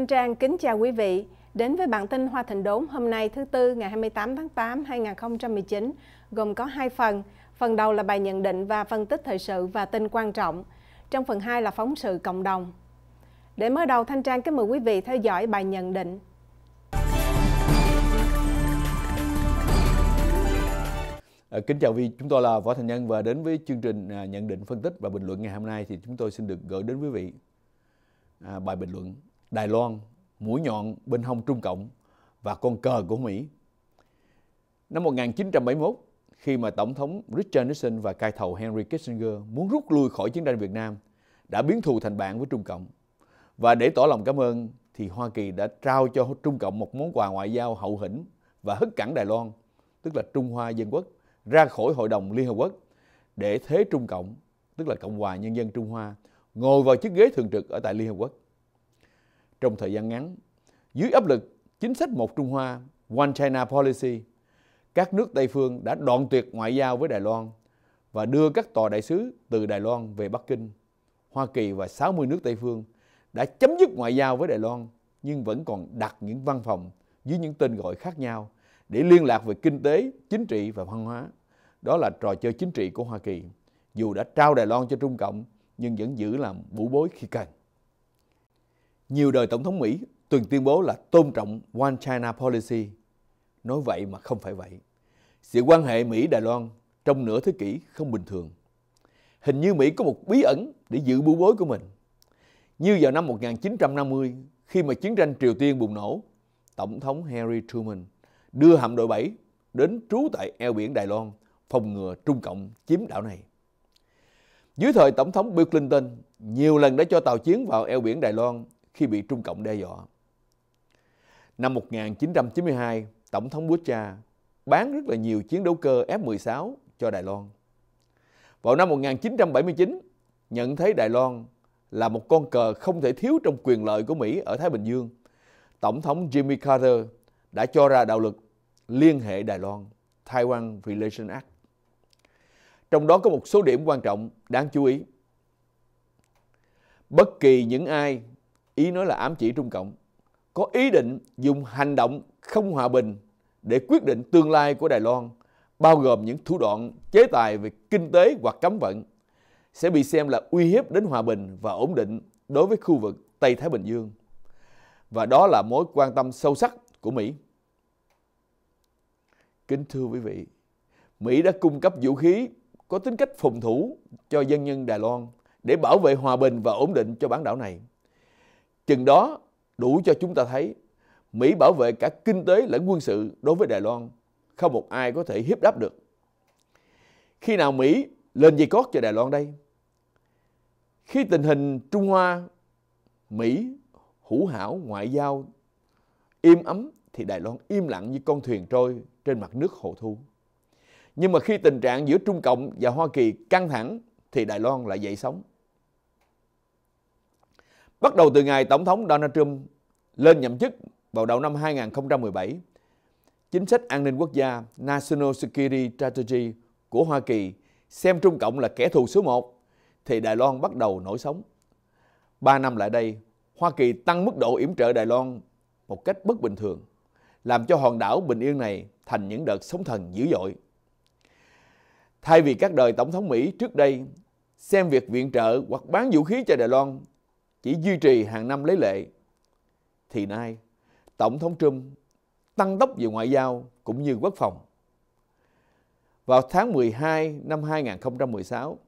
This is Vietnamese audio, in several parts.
Thanh Trang kính chào quý vị. Đến với bản tin Hoa Thịnh Đốn hôm nay thứ Tư ngày 28 tháng 8 2019, gồm có hai phần. Phần đầu là bài nhận định và phân tích thời sự và tin quan trọng. Trong phần 2 là phóng sự cộng đồng. Để mở đầu, Thanh Trang kính mời quý vị theo dõi bài nhận định. À, kính chào quý vị, chúng tôi là Võ Thành Nhân và đến với chương trình à, nhận định, phân tích và bình luận ngày hôm nay thì chúng tôi xin được gửi đến quý vị à, bài bình luận Đài Loan, mũi nhọn bên hông Trung Cộng và con cờ của Mỹ. Năm 1971, khi mà Tổng thống Richard Nixon và cai thầu Henry Kissinger muốn rút lui khỏi chiến tranh Việt Nam, đã biến thù thành bạn với Trung Cộng. Và để tỏ lòng cảm ơn thì Hoa Kỳ đã trao cho Trung Cộng một món quà ngoại giao hậu hĩnh và hất cẳng Đài Loan, tức là Trung Hoa Dân Quốc, ra khỏi Hội đồng Liên Hợp Quốc để thế Trung Cộng, tức là Cộng hòa Nhân dân Trung Hoa, ngồi vào chiếc ghế thường trực ở tại Liên Hợp Quốc trong thời gian ngắn. Dưới áp lực chính sách một Trung Hoa, One China Policy, các nước Tây phương đã đoạn tuyệt ngoại giao với Đài Loan và đưa các tòa đại sứ từ Đài Loan về Bắc Kinh. Hoa Kỳ và 60 nước Tây phương đã chấm dứt ngoại giao với Đài Loan nhưng vẫn còn đặt những văn phòng dưới những tên gọi khác nhau để liên lạc về kinh tế, chính trị và văn hóa. Đó là trò chơi chính trị của Hoa Kỳ. Dù đã trao Đài Loan cho Trung Cộng nhưng vẫn giữ làm vũ bối khi cần. Nhiều đời Tổng thống Mỹ từng tuyên bố là tôn trọng One China Policy. Nói vậy mà không phải vậy. Sự quan hệ Mỹ-Đài Loan trong nửa thế kỷ không bình thường. Hình như Mỹ có một bí ẩn để giữ bưu bối của mình. Như vào năm 1950, khi mà chiến tranh Triều Tiên bùng nổ, Tổng thống Harry Truman đưa hạm đội 7 đến trú tại eo biển Đài Loan phòng ngừa Trung Cộng chiếm đảo này. Dưới thời Tổng thống Bill Clinton, nhiều lần đã cho tàu chiến vào eo biển Đài Loan khi bị Trung Cộng đe dọa. Năm 1992, Tổng thống Bush cha bán rất là nhiều chiến đấu cơ F-16 cho Đài Loan. Vào năm 1979, nhận thấy Đài Loan là một con cờ không thể thiếu trong quyền lợi của Mỹ ở Thái Bình Dương, Tổng thống Jimmy Carter đã cho ra đạo luật Liên hệ Đài Loan, Taiwan Relation Act. Trong đó có một số điểm quan trọng đáng chú ý. Bất kỳ những ai ý nói là ám chỉ Trung Cộng, có ý định dùng hành động không hòa bình để quyết định tương lai của Đài Loan, bao gồm những thủ đoạn chế tài về kinh tế hoặc cấm vận, sẽ bị xem là uy hiếp đến hòa bình và ổn định đối với khu vực Tây Thái Bình Dương. Và đó là mối quan tâm sâu sắc của Mỹ. Kính thưa quý vị, Mỹ đã cung cấp vũ khí có tính cách phòng thủ cho dân nhân Đài Loan để bảo vệ hòa bình và ổn định cho bán đảo này. Chừng đó đủ cho chúng ta thấy Mỹ bảo vệ cả kinh tế lẫn quân sự đối với Đài Loan, không một ai có thể hiếp đáp được. Khi nào Mỹ lên dây cót cho Đài Loan đây? Khi tình hình Trung Hoa, Mỹ hữu hảo ngoại giao im ấm thì Đài Loan im lặng như con thuyền trôi trên mặt nước hồ thu. Nhưng mà khi tình trạng giữa Trung Cộng và Hoa Kỳ căng thẳng thì Đài Loan lại dậy sóng. Bắt đầu từ ngày Tổng thống Donald Trump lên nhậm chức vào đầu năm 2017, chính sách an ninh quốc gia National Security Strategy của Hoa Kỳ xem Trung Cộng là kẻ thù số 1 thì Đài Loan bắt đầu nổi sóng. ba năm lại đây, Hoa Kỳ tăng mức độ yểm trợ Đài Loan một cách bất bình thường, làm cho hòn đảo bình yên này thành những đợt sóng thần dữ dội. Thay vì các đời Tổng thống Mỹ trước đây xem việc viện trợ hoặc bán vũ khí cho Đài Loan chỉ duy trì hàng năm lấy lệ thì nay Tổng thống Trump tăng tốc về ngoại giao cũng như quốc phòng. Vào tháng 12 năm 2016,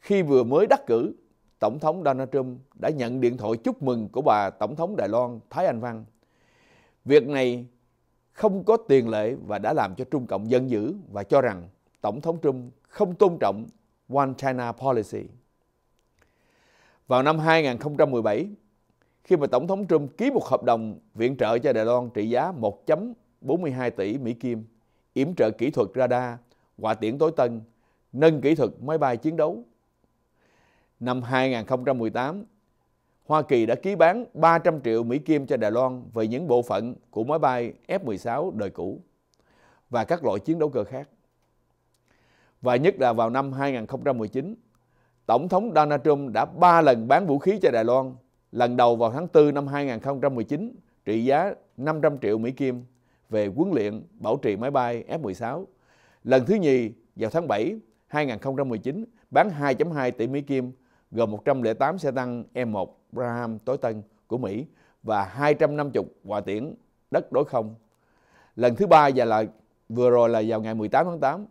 khi vừa mới đắc cử, Tổng thống Donald Trump đã nhận điện thoại chúc mừng của bà Tổng thống Đài Loan Thái Anh Văn. Việc này không có tiền lệ và đã làm cho Trung Cộng giận dữ và cho rằng Tổng thống Trump không tôn trọng One China Policy vào năm 2017 khi mà Tổng thống Trump ký một hợp đồng viện trợ cho Đài Loan trị giá 1.42 tỷ Mỹ Kim, yểm trợ kỹ thuật radar, hỏa tiễn tối tân, nâng kỹ thuật máy bay chiến đấu. Năm 2018, Hoa Kỳ đã ký bán 300 triệu Mỹ Kim cho Đài Loan về những bộ phận của máy bay F-16 đời cũ và các loại chiến đấu cơ khác. Và nhất là vào năm 2019, Tổng thống Donald Trump đã ba lần bán vũ khí cho Đài Loan, lần đầu vào tháng 4 năm 2019 trị giá 500 triệu Mỹ Kim về huấn luyện bảo trì máy bay F-16. Lần thứ nhì vào tháng 7 2019 bán 2.2 tỷ Mỹ Kim gồm 108 xe tăng e M1 Braham tối tân của Mỹ và 250 quả tiễn đất đối không. Lần thứ ba và là vừa rồi là vào ngày 18 tháng 8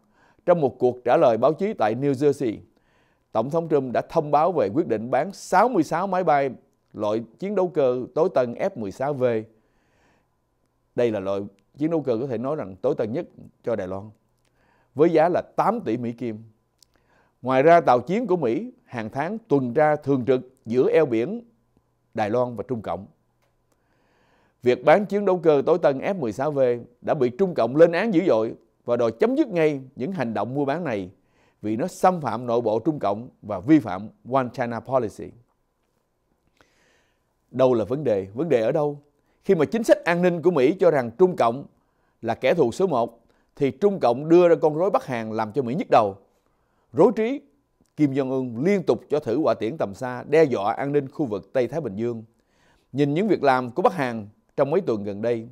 trong một cuộc trả lời báo chí tại New Jersey Tổng thống Trump đã thông báo về quyết định bán 66 máy bay loại chiến đấu cơ tối tân F-16V. Đây là loại chiến đấu cơ có thể nói rằng tối tân nhất cho Đài Loan với giá là 8 tỷ Mỹ Kim. Ngoài ra tàu chiến của Mỹ hàng tháng tuần tra thường trực giữa eo biển Đài Loan và Trung Cộng. Việc bán chiến đấu cơ tối tân F-16V đã bị Trung Cộng lên án dữ dội và đòi chấm dứt ngay những hành động mua bán này vì nó xâm phạm nội bộ Trung Cộng và vi phạm One China Policy. Đâu là vấn đề? Vấn đề ở đâu? Khi mà chính sách an ninh của Mỹ cho rằng Trung Cộng là kẻ thù số 1 thì Trung Cộng đưa ra con rối Bắc Hàn làm cho Mỹ nhức đầu. Rối trí Kim Jong-un liên tục cho thử quả tiễn tầm xa đe dọa an ninh khu vực Tây Thái Bình Dương. Nhìn những việc làm của Bắc Hàn trong mấy tuần gần đây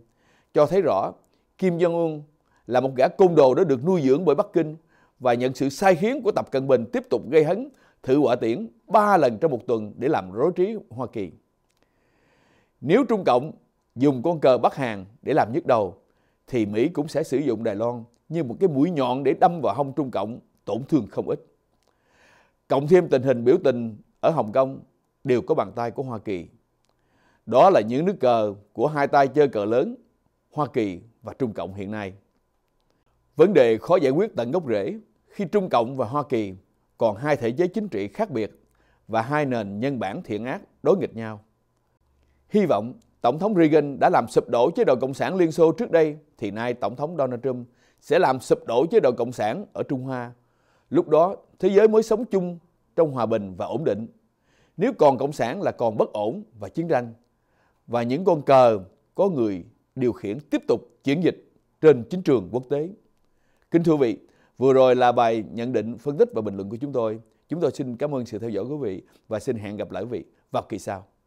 cho thấy rõ Kim Jong-un là một gã côn đồ đã được nuôi dưỡng bởi Bắc Kinh và nhận sự sai khiến của Tập Cận Bình tiếp tục gây hấn thử quả tiễn 3 lần trong một tuần để làm rối trí Hoa Kỳ. Nếu Trung Cộng dùng con cờ Bắc Hàn để làm nhức đầu, thì Mỹ cũng sẽ sử dụng Đài Loan như một cái mũi nhọn để đâm vào hông Trung Cộng, tổn thương không ít. Cộng thêm tình hình biểu tình ở Hồng Kông đều có bàn tay của Hoa Kỳ. Đó là những nước cờ của hai tay chơi cờ lớn, Hoa Kỳ và Trung Cộng hiện nay. Vấn đề khó giải quyết tận gốc rễ khi Trung Cộng và Hoa Kỳ còn hai thể chế chính trị khác biệt và hai nền nhân bản thiện ác đối nghịch nhau. Hy vọng Tổng thống Reagan đã làm sụp đổ chế độ Cộng sản Liên Xô trước đây thì nay Tổng thống Donald Trump sẽ làm sụp đổ chế độ Cộng sản ở Trung Hoa. Lúc đó thế giới mới sống chung trong hòa bình và ổn định. Nếu còn Cộng sản là còn bất ổn và chiến tranh. Và những con cờ có người điều khiển tiếp tục chuyển dịch trên chính trường quốc tế. Kính thưa vị, Vừa rồi là bài nhận định, phân tích và bình luận của chúng tôi. Chúng tôi xin cảm ơn sự theo dõi của quý vị và xin hẹn gặp lại quý vị vào kỳ sau.